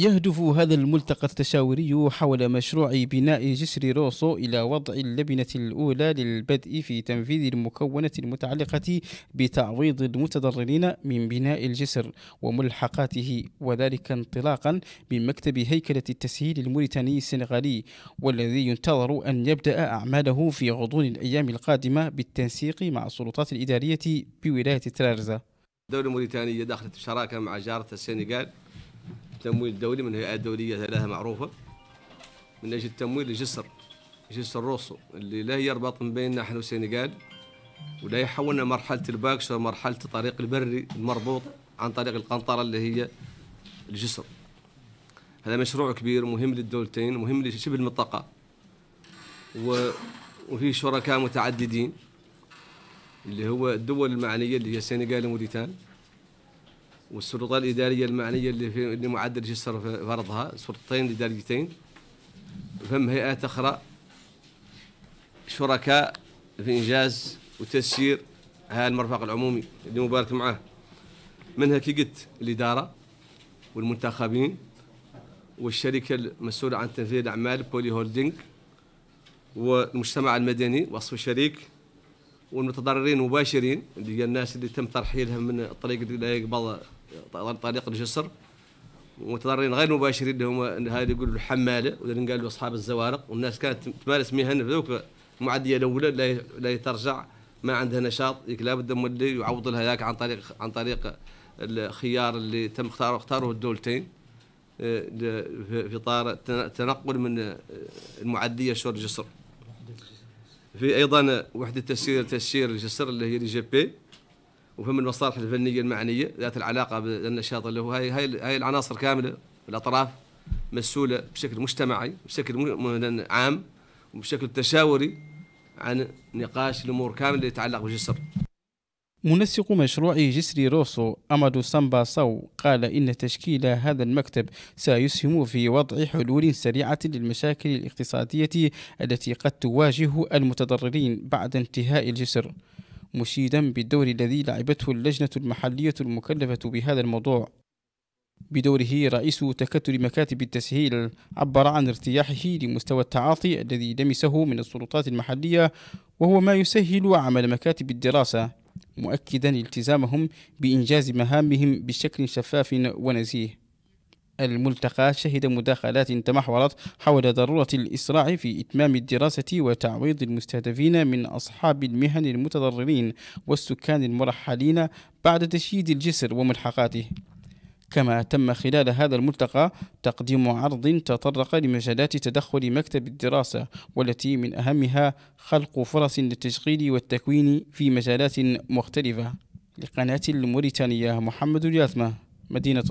يهدف هذا الملتقى التشاوري حول مشروع بناء جسر روسو إلى وضع اللبنة الأولى للبدء في تنفيذ المكونة المتعلقة بتعويض المتضررين من بناء الجسر وملحقاته وذلك انطلاقا من مكتب هيكلة التسهيل الموريتاني السنغالي والذي ينتظر أن يبدأ أعماله في غضون الأيام القادمة بالتنسيق مع السلطات الإدارية بولاية ترارزا الدولة الموريتانية دخلت بشراكة مع جارة السنغال التمويل الدولي من هيئات دولية لها معروفة من أجل التمويل لجسر جسر روسو اللي لا يربط من بين نحن والسنغال ولا يحولنا مرحلة الباكشة مرحلة الطريق البري المربوط عن طريق القنطرة اللي هي الجسر هذا مشروع كبير مهم للدولتين مهم لشبه المنطقة و... وفيه شركاء متعددين اللي هو الدول المعنية اللي هي السنغال وموريتان والسلطه الاداريه المعنيه اللي في اللي معدل جسر فرضها سلطتين اداريتين فهم هيئات اخرى شركاء في انجاز وتسيير هذا المرفق العمومي اللي مبارك معاه منها كي قلت الاداره والمنتخبين والشركه المسؤوله عن تنفيذ الاعمال بولي هولدنج والمجتمع المدني وصف الشريك والمتضررين المباشرين اللي هي الناس اللي تم ترحيلهم من الطريق اللي لا يقبل طريق الجسر ومتضررين غير مباشرين اللي هم هذا يقولوا الحماله ولا قالوا اصحاب الزوارق والناس كانت تمارس مهن في ذوك المعديه الاولى لا لا ترجع ما عندها نشاط لابد مولي يعوض لها ذاك عن طريق عن طريق الخيار اللي تم اختاره اختاروه الدولتين آه، في اطار التنقل من آه، المعديه شور الجسر في ايضا وحده تسيير تسيير الجسر اللي هي الجي جي بي وفهم المصالح الفنيه المعنيه ذات العلاقه بالنشاط اللي هو هاي هاي, العناصر كامله الاطراف مسؤوله بشكل مجتمعي بشكل عام وبشكل تشاوري عن نقاش الامور كامله اللي تتعلق بالجسر منسق مشروع جسر روسو أمادو سامبا ساو قال إن تشكيل هذا المكتب سيسهم في وضع حلول سريعة للمشاكل الاقتصادية التي قد تواجه المتضررين بعد انتهاء الجسر مشيدا بالدور الذي لعبته اللجنة المحلية المكلفة بهذا الموضوع بدوره رئيس تكتل مكاتب التسهيل عبر عن ارتياحه لمستوى التعاطي الذي لمسه من السلطات المحلية وهو ما يسهل عمل مكاتب الدراسة مؤكدا التزامهم بإنجاز مهامهم بشكل شفاف ونزيه الملتقى شهد مداخلات تمحورت حول ضرورة الإسراع في إتمام الدراسة وتعويض المستهدفين من أصحاب المهن المتضررين والسكان المرحلين بعد تشييد الجسر وملحقاته كما تم خلال هذا الملتقى تقديم عرض تطرق لمجالات تدخل مكتب الدراسة والتي من أهمها خلق فرص للتشغيل والتكوين في مجالات مختلفة لقناة الموريتانية محمد الياثمة مدينة